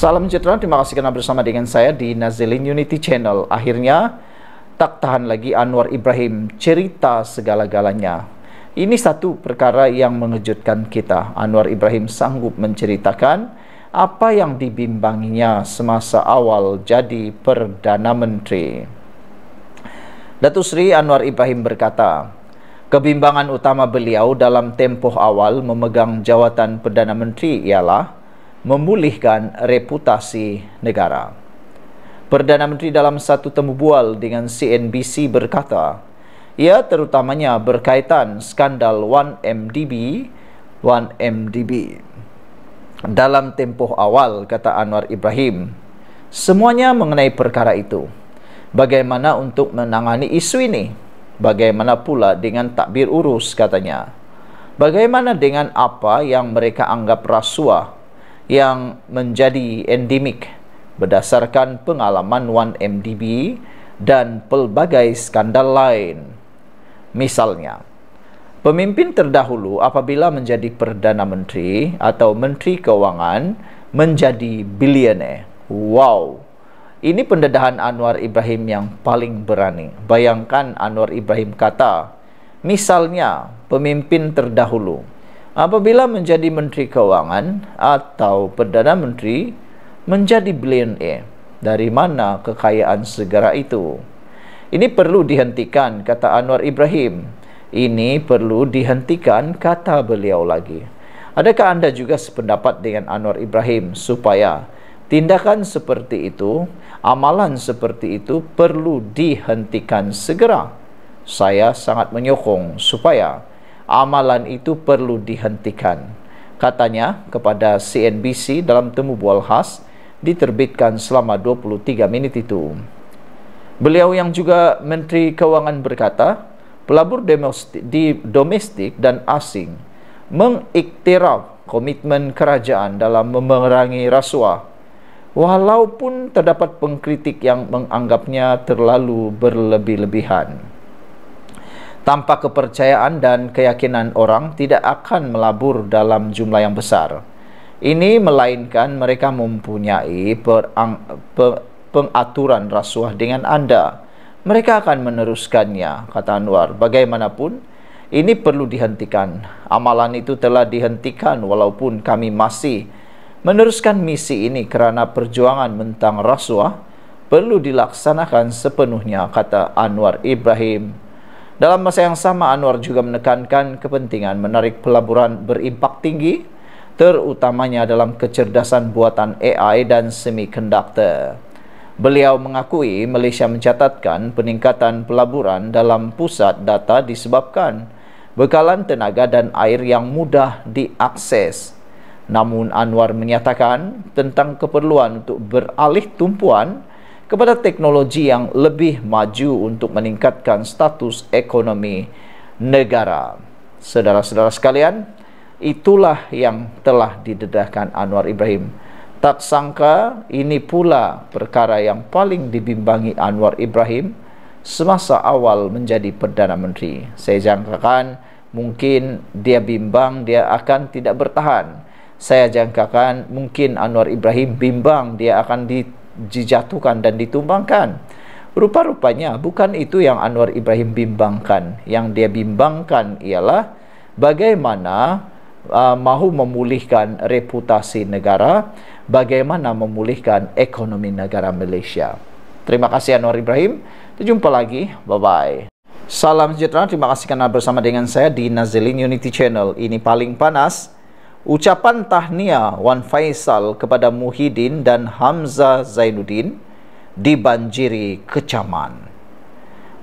Salam sejahtera, terima kasih kerana bersama dengan saya di Nazilin Unity Channel. Akhirnya, tak tahan lagi Anwar Ibrahim cerita segala-galanya. Ini satu perkara yang mengejutkan kita. Anwar Ibrahim sanggup menceritakan apa yang dibimbanginya semasa awal jadi Perdana Menteri. Datu Sri Anwar Ibrahim berkata, Kebimbangan utama beliau dalam tempoh awal memegang jawatan Perdana Menteri ialah memulihkan reputasi negara. Perdana Menteri dalam satu temubual dengan CNBC berkata, ia terutamanya berkaitan skandal 1MDB, 1MDB. Dalam tempoh awal, kata Anwar Ibrahim, semuanya mengenai perkara itu. Bagaimana untuk menangani isu ini? Bagaimana pula dengan takbir urus, katanya? Bagaimana dengan apa yang mereka anggap rasuah yang menjadi endemik berdasarkan pengalaman 1MDB dan pelbagai skandal lain. Misalnya, pemimpin terdahulu apabila menjadi Perdana Menteri atau Menteri Keuangan menjadi bilioner. Wow, ini pendedahan Anwar Ibrahim yang paling berani. Bayangkan Anwar Ibrahim kata, misalnya pemimpin terdahulu apabila menjadi menteri kewangan atau perdana menteri menjadi bilioner dari mana kekayaan segera itu ini perlu dihentikan kata Anwar Ibrahim ini perlu dihentikan kata beliau lagi adakah anda juga sependapat dengan Anwar Ibrahim supaya tindakan seperti itu amalan seperti itu perlu dihentikan segera saya sangat menyokong supaya amalan itu perlu dihentikan. Katanya kepada CNBC dalam temu bual khas diterbitkan selama 23 minit itu. Beliau yang juga Menteri Kewangan berkata, pelabur domestik dan asing mengiktiraf komitmen kerajaan dalam memerangi rasuah walaupun terdapat pengkritik yang menganggapnya terlalu berlebih-lebihan tanpa kepercayaan dan keyakinan orang tidak akan melabur dalam jumlah yang besar. Ini melainkan mereka mempunyai perang, pe, pengaturan rasuah dengan anda. Mereka akan meneruskannya, kata Anwar. Bagaimanapun, ini perlu dihentikan. Amalan itu telah dihentikan walaupun kami masih meneruskan misi ini kerana perjuangan mentang rasuah perlu dilaksanakan sepenuhnya, kata Anwar Ibrahim dalam masa yang sama, Anwar juga menekankan kepentingan menarik pelaburan berimpak tinggi, terutamanya dalam kecerdasan buatan AI dan semiconductor. Beliau mengakui Malaysia mencatatkan peningkatan pelaburan dalam pusat data disebabkan bekalan tenaga dan air yang mudah diakses. Namun Anwar menyatakan tentang keperluan untuk beralih tumpuan kepada teknologi yang lebih maju untuk meningkatkan status ekonomi negara. Saudara-saudara sekalian, itulah yang telah didedahkan Anwar Ibrahim. Tak sangka ini pula perkara yang paling dibimbangi Anwar Ibrahim semasa awal menjadi Perdana Menteri. Saya jangkakan mungkin dia bimbang dia akan tidak bertahan. Saya jangkakan mungkin Anwar Ibrahim bimbang dia akan di dijatuhkan dan ditumbangkan. Rupa-rupanya bukan itu yang Anwar Ibrahim bimbangkan. Yang dia bimbangkan ialah bagaimana uh, mahu memulihkan reputasi negara, bagaimana memulihkan ekonomi negara Malaysia. Terima kasih Anwar Ibrahim. Jumpa lagi. Bye-bye. Salam sejahtera. Terima kasih kerana bersama dengan saya di Nazilin Unity Channel. Ini paling panas. Ucapan tahniah Wan Faisal kepada Muhyiddin dan Hamzah Zainuddin dibanjiri kecaman.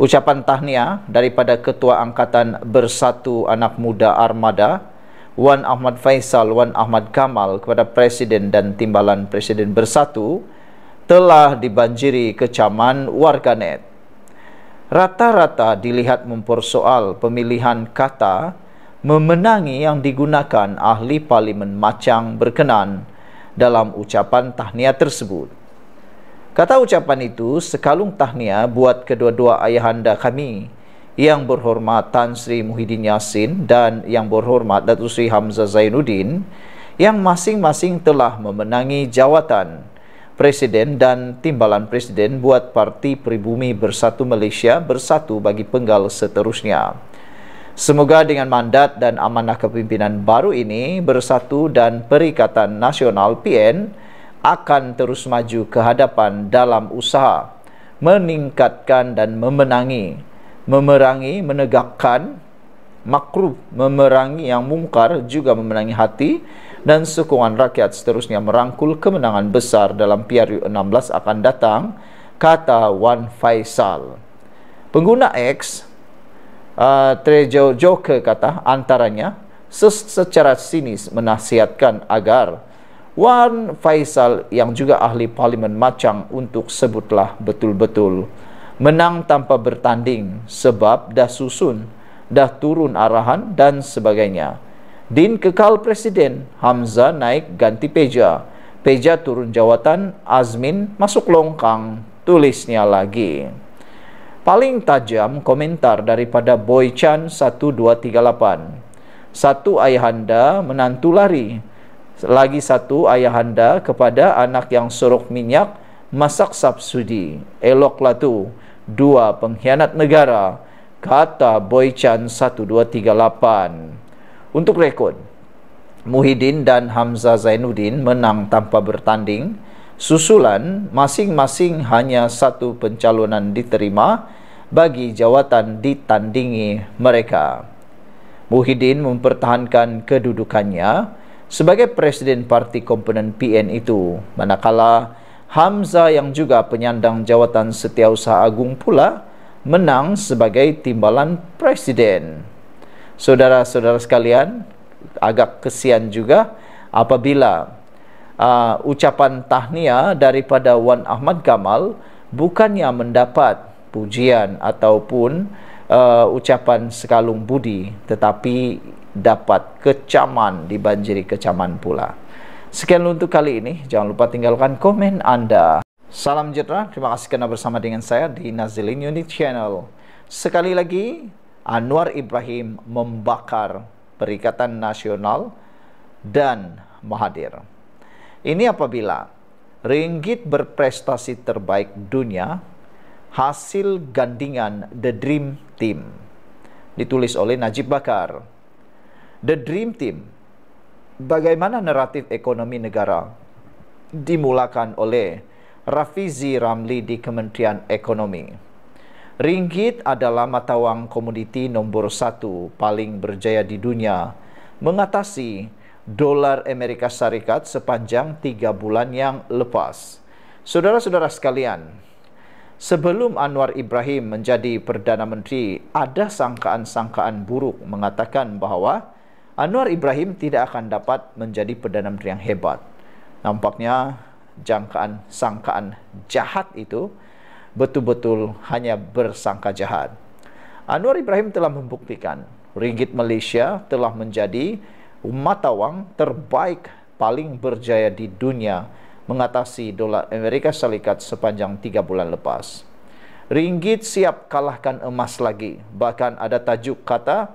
Ucapan tahniah daripada Ketua Angkatan Bersatu Anak Muda Armada Wan Ahmad Faisal Wan Ahmad Kamal kepada Presiden dan Timbalan Presiden Bersatu telah dibanjiri kecaman warganet. Rata-rata dilihat mempersoal pemilihan kata memenangi yang digunakan ahli parlimen macang berkenan dalam ucapan tahniah tersebut. Kata ucapan itu sekalung tahniah buat kedua-dua ayahanda kami yang berhormat Tan Sri Muhyiddin Yassin dan yang berhormat Datuk Sri Hamzah Zainuddin yang masing-masing telah memenangi jawatan Presiden dan Timbalan Presiden buat Parti Peribumi Bersatu Malaysia Bersatu bagi penggal seterusnya. Semoga dengan mandat dan amanah kepimpinan baru ini Bersatu dan Perikatan Nasional PN akan terus maju ke hadapan dalam usaha meningkatkan dan memenangi memerangi menegakkan makruh memerangi yang mungkar juga memenangi hati dan sokongan rakyat seterusnya merangkul kemenangan besar dalam PRU 16 akan datang kata Wan Faisal pengguna X Ah, Trejo Joker kata antaranya secara sinis menasihatkan agar Wan Faisal yang juga ahli parlimen macang untuk sebutlah betul-betul menang tanpa bertanding sebab dah susun, dah turun arahan dan sebagainya. Din kekal presiden, Hamzah naik ganti peja. Peja turun jawatan, Azmin masuk longkang, tulisnya lagi paling tajam komentar daripada Boy Chan 1238. Satu ayahanda menantu lari. Lagi satu ayahanda kepada anak yang sorok minyak masak subsidi. Eloklah tu. Dua pengkhianat negara. Kata Boy Chan 1238. Untuk rekod, Muhyiddin dan Hamzah Zainuddin menang tanpa bertanding. Susulan masing-masing hanya satu pencalonan diterima bagi jawatan ditandingi mereka. Muhyiddin mempertahankan kedudukannya sebagai presiden parti komponen PN itu manakala Hamzah yang juga penyandang jawatan setiausaha agung pula menang sebagai timbalan presiden. Saudara-saudara sekalian, agak kesian juga apabila uh, ucapan tahniah daripada Wan Ahmad Gamal bukannya mendapat pujian ataupun uh, ucapan sekalung budi tetapi dapat kecaman dibanjiri kecaman pula. Sekian untuk kali ini. Jangan lupa tinggalkan komen Anda. Salam jera. Terima kasih karena bersama dengan saya di Nazilin Unit Channel. Sekali lagi, Anwar Ibrahim membakar Perikatan Nasional dan Mahathir. Ini apabila ringgit berprestasi terbaik dunia hasil gandingan The Dream Team ditulis oleh Najib Bakar. The Dream Team bagaimana naratif ekonomi negara dimulakan oleh Rafizi Ramli di Kementerian Ekonomi. Ringgit adalah mata wang komoditi nomor satu paling berjaya di dunia mengatasi dolar Amerika Syarikat sepanjang tiga bulan yang lepas. Saudara-saudara sekalian, Sebelum Anwar Ibrahim menjadi Perdana Menteri, ada sangkaan-sangkaan buruk mengatakan bahawa Anwar Ibrahim tidak akan dapat menjadi Perdana Menteri yang hebat. Nampaknya jangkaan sangkaan jahat itu betul-betul hanya bersangka jahat. Anwar Ibrahim telah membuktikan ringgit Malaysia telah menjadi mata wang terbaik paling berjaya di dunia mengatasi dolar Amerika Serikat sepanjang tiga bulan lepas. Ringgit siap kalahkan emas lagi. Bahkan ada tajuk kata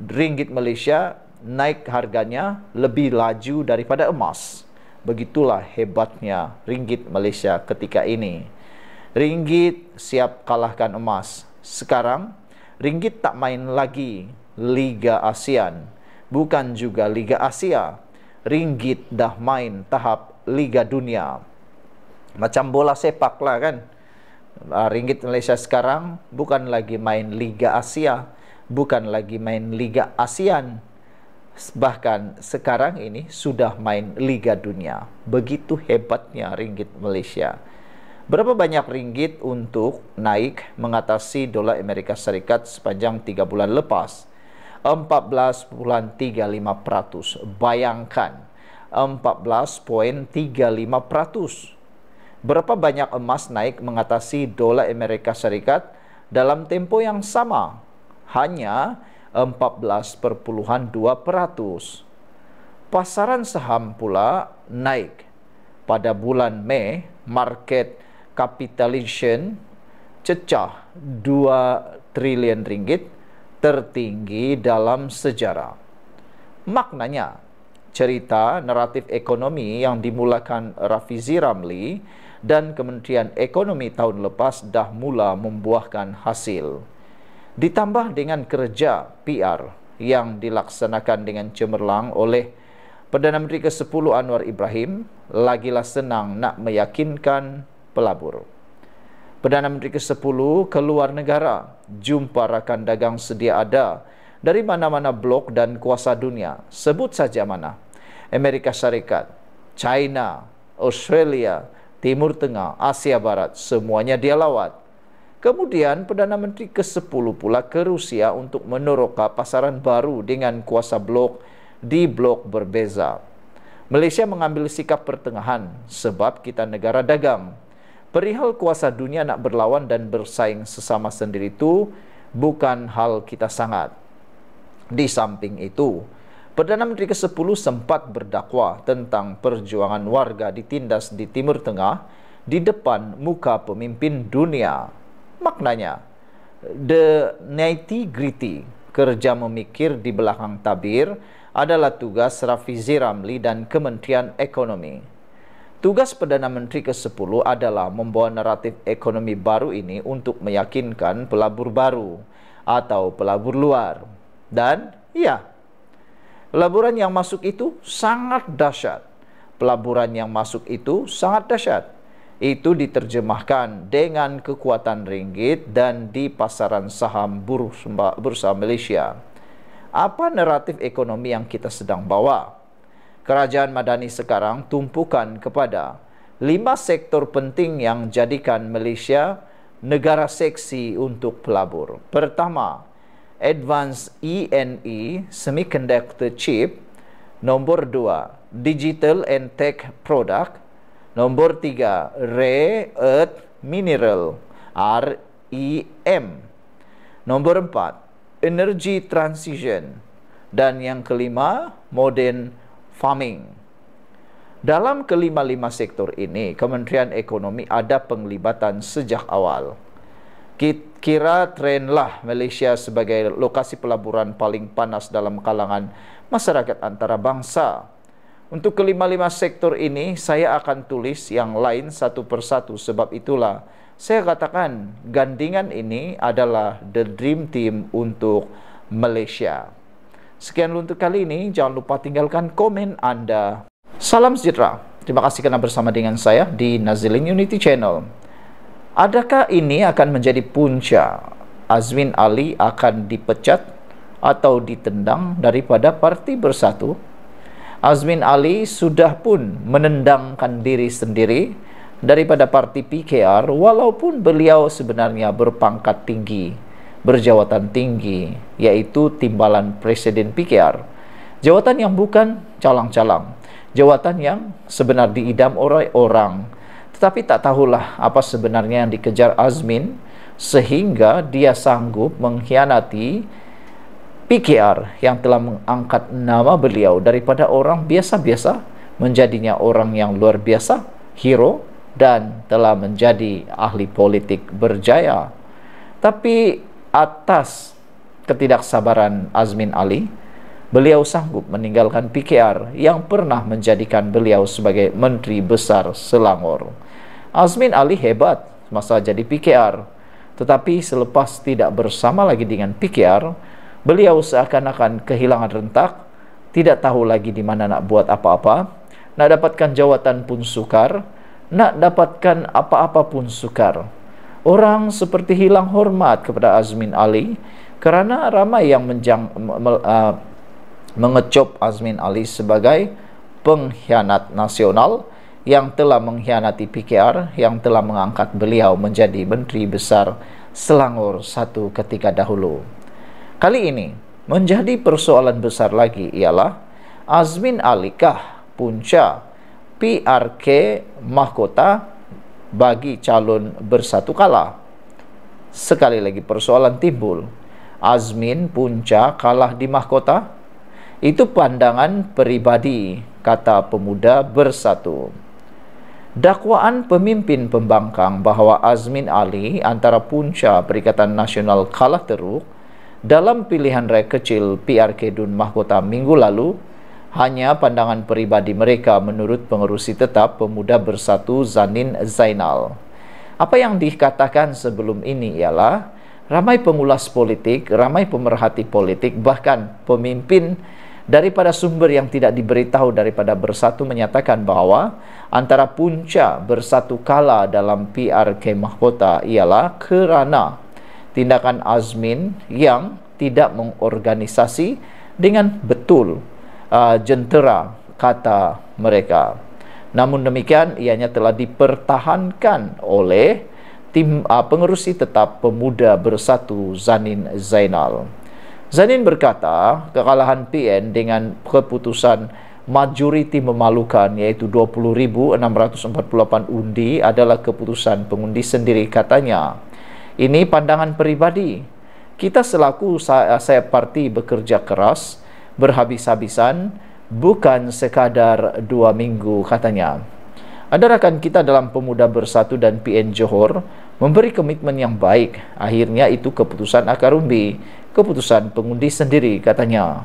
ringgit Malaysia naik harganya lebih laju daripada emas. Begitulah hebatnya ringgit Malaysia ketika ini. Ringgit siap kalahkan emas. Sekarang ringgit tak main lagi Liga ASEAN, bukan juga Liga Asia ringgit dah main tahap Liga Dunia macam bola sepak lah kan ah, ringgit Malaysia sekarang bukan lagi main Liga Asia bukan lagi main Liga ASEAN bahkan sekarang ini sudah main Liga Dunia begitu hebatnya ringgit Malaysia berapa banyak ringgit untuk naik mengatasi dolar Amerika Serikat sepanjang 3 bulan lepas 14.35%. Bayangkan 14.35%. Berapa banyak emas naik mengatasi dolar Amerika Serikat dalam tempo yang sama? Hanya 14.2%. Pasaran saham pula naik. Pada bulan Mei, market capitalization cecah 2 triliun ringgit tertinggi dalam sejarah. Maknanya, cerita naratif ekonomi yang dimulakan Rafizi Ramli dan Kementerian Ekonomi tahun lepas dah mula membuahkan hasil. Ditambah dengan kerja PR yang dilaksanakan dengan cemerlang oleh Perdana Menteri ke-10 Anwar Ibrahim, lagilah senang nak meyakinkan pelabur. Perdana Menteri ke-10 ke luar negara jumpa rakan dagang sedia ada dari mana-mana blok dan kuasa dunia. Sebut saja mana. Amerika Syarikat, China, Australia, Timur Tengah, Asia Barat, semuanya dia lawat. Kemudian Perdana Menteri ke-10 pula ke Rusia untuk meneroka pasaran baru dengan kuasa blok di blok berbeza. Malaysia mengambil sikap pertengahan sebab kita negara dagang. Perihal kuasa dunia nak berlawan dan bersaing sesama sendiri itu bukan hal kita sangat. Di samping itu, Perdana Menteri ke-10 sempat berdakwah tentang perjuangan warga ditindas di Timur Tengah di depan muka pemimpin dunia. Maknanya, the nighty gritty, kerja memikir di belakang tabir adalah tugas Rafizi Ramli dan Kementerian Ekonomi. Tugas Perdana Menteri ke-10 adalah membawa naratif ekonomi baru ini untuk meyakinkan pelabur baru atau pelabur luar. Dan ya, pelaburan yang masuk itu sangat dahsyat. Pelaburan yang masuk itu sangat dahsyat. Itu diterjemahkan dengan kekuatan ringgit dan di pasaran saham bursa Malaysia. Apa naratif ekonomi yang kita sedang bawa? kerajaan madani sekarang tumpukan kepada lima sektor penting yang jadikan Malaysia negara seksi untuk pelabur. Pertama, advanced ENE semiconductor chip. Nombor dua, digital and tech product. Nombor tiga, rare earth mineral REM. Nombor empat, energy transition. Dan yang kelima, modern technology farming. Dalam kelima-lima sektor ini, Kementerian Ekonomi ada penglibatan sejak awal. Kira trenlah Malaysia sebagai lokasi pelaburan paling panas dalam kalangan masyarakat antara bangsa. Untuk kelima-lima sektor ini, saya akan tulis yang lain satu persatu sebab itulah saya katakan gandingan ini adalah the dream team untuk Malaysia. Sekian untuk kali ini. Jangan lupa tinggalkan komen Anda. Salam sejahtera. Terima kasih kerana bersama dengan saya di Nazilin Unity Channel. Adakah ini akan menjadi punca Azmin Ali akan dipecat atau ditendang daripada Parti Bersatu? Azmin Ali sudah pun menendangkan diri sendiri daripada Parti PKR walaupun beliau sebenarnya berpangkat tinggi berjawatan tinggi yaitu timbalan presiden PKR jawatan yang bukan calang-calang jawatan yang sebenar diidam oleh orang tetapi tak tahulah apa sebenarnya yang dikejar Azmin sehingga dia sanggup mengkhianati PKR yang telah mengangkat nama beliau daripada orang biasa-biasa menjadinya orang yang luar biasa hero dan telah menjadi ahli politik berjaya tapi atas ketidaksabaran Azmin Ali, beliau sanggup meninggalkan PKR yang pernah menjadikan beliau sebagai Menteri Besar Selangor. Azmin Ali hebat masa jadi PKR, tetapi selepas tidak bersama lagi dengan PKR, beliau seakan-akan kehilangan rentak, tidak tahu lagi di mana nak buat apa-apa, nak dapatkan jawatan pun sukar, nak dapatkan apa-apa pun sukar. Orang seperti hilang hormat kepada Azmin Ali kerana ramai yang menjang, uh, mengecup Azmin Ali sebagai pengkhianat nasional yang telah mengkhianati PKR yang telah mengangkat beliau menjadi Menteri Besar Selangor satu ketika dahulu. Kali ini, menjadi persoalan besar lagi ialah Azmin Ali kah punca PRK mahkota bagi calon bersatu kalah. Sekali lagi persoalan timbul. Azmin punca kalah di mahkota? Itu pandangan peribadi, kata pemuda bersatu. Dakwaan pemimpin pembangkang bahawa Azmin Ali antara punca Perikatan Nasional kalah teruk dalam pilihan rakyat kecil PRK Dun Mahkota minggu lalu hanya pandangan peribadi mereka menurut pengerusi tetap pemuda bersatu Zanin Zainal. Apa yang dikatakan sebelum ini ialah ramai pengulas politik, ramai pemerhati politik, bahkan pemimpin daripada sumber yang tidak diberitahu daripada bersatu menyatakan bahawa antara punca bersatu kala dalam PRK Mahkota ialah kerana tindakan Azmin yang tidak mengorganisasi dengan betul uh, jentera kata mereka namun demikian ianya telah dipertahankan oleh tim uh, pengerusi tetap pemuda bersatu Zanin Zainal Zanin berkata kekalahan PN dengan keputusan majoriti memalukan iaitu 20,648 undi adalah keputusan pengundi sendiri katanya ini pandangan peribadi kita selaku saya, uh, saya parti bekerja keras berhabis-habisan bukan sekadar dua minggu katanya. Ada rakan kita dalam Pemuda Bersatu dan PN Johor memberi komitmen yang baik. Akhirnya itu keputusan akar umbi, keputusan pengundi sendiri katanya.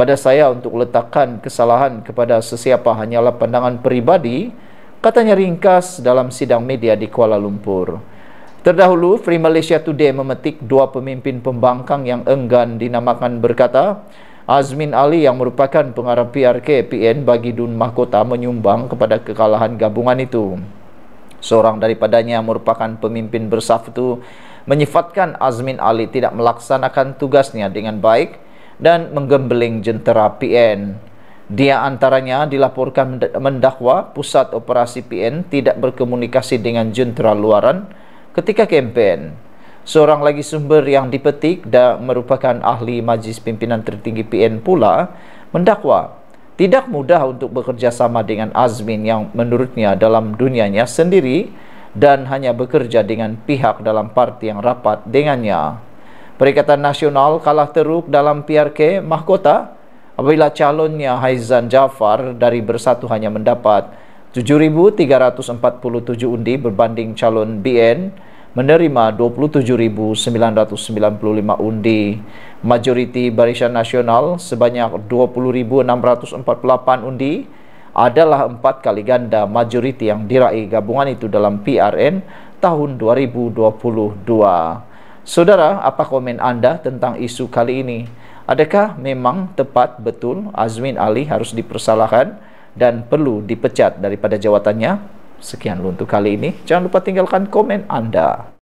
Pada saya untuk letakkan kesalahan kepada sesiapa hanyalah pandangan peribadi katanya ringkas dalam sidang media di Kuala Lumpur. Terdahulu, Free Malaysia Today memetik dua pemimpin pembangkang yang enggan dinamakan berkata, Azmin Ali yang merupakan pengarah PRK PN bagi Dun Mahkota menyumbang kepada kekalahan gabungan itu. Seorang daripadanya yang merupakan pemimpin bersaf itu menyifatkan Azmin Ali tidak melaksanakan tugasnya dengan baik dan menggembeling jentera PN. Dia antaranya dilaporkan mendakwa pusat operasi PN tidak berkomunikasi dengan jentera luaran ketika kempen. Seorang lagi sumber yang dipetik dan merupakan ahli Majlis Pimpinan Tertinggi PN pula mendakwa tidak mudah untuk bekerjasama dengan Azmin yang menurutnya dalam dunianya sendiri dan hanya bekerja dengan pihak dalam parti yang rapat dengannya. Perikatan Nasional kalah teruk dalam PRK Mahkota apabila calonnya Haizan Jafar dari Bersatu hanya mendapat 7,347 undi berbanding calon BN menerima 27,995 undi. Majoriti Barisan Nasional sebanyak 20,648 undi adalah empat kali ganda majoriti yang diraih gabungan itu dalam PRN tahun 2022. Saudara, apa komen anda tentang isu kali ini? Adakah memang tepat betul Azmin Ali harus dipersalahkan dan perlu dipecat daripada jawatannya? Sekian untuk kali ini. Jangan lupa tinggalkan komen Anda.